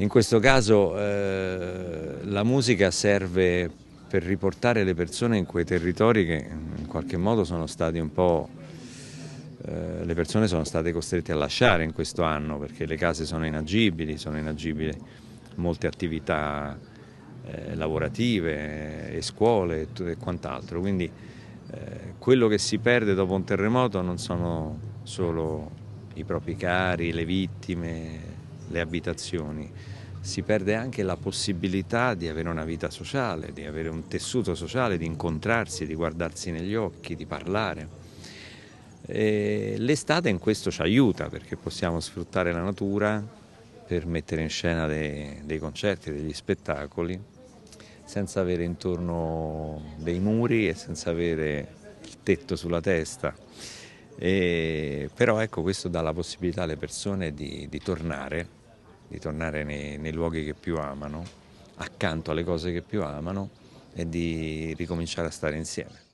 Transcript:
In questo caso eh, la musica serve per riportare le persone in quei territori che in qualche modo sono stati un po' eh, le persone sono state costrette a lasciare in questo anno perché le case sono inagibili, sono inagibili molte attività eh, lavorative e scuole e, quant'altro. Quindi eh, quello che si perde dopo un terremoto non sono solo i propri cari, le vittime, le abitazioni, si perde anche la possibilità di avere una vita sociale, di avere un tessuto sociale, di incontrarsi, di guardarsi negli occhi, di parlare. E l'estate in questo ci aiuta perché possiamo sfruttare la natura per mettere in scena dei, dei concerti, degli spettacoli, senza avere intorno dei muri e senza avere il tetto sulla testa. E, però ecco, questo dà la possibilità alle persone di, di tornare di tornare nei, nei luoghi che più amano, accanto alle cose che più amano e di ricominciare a stare insieme.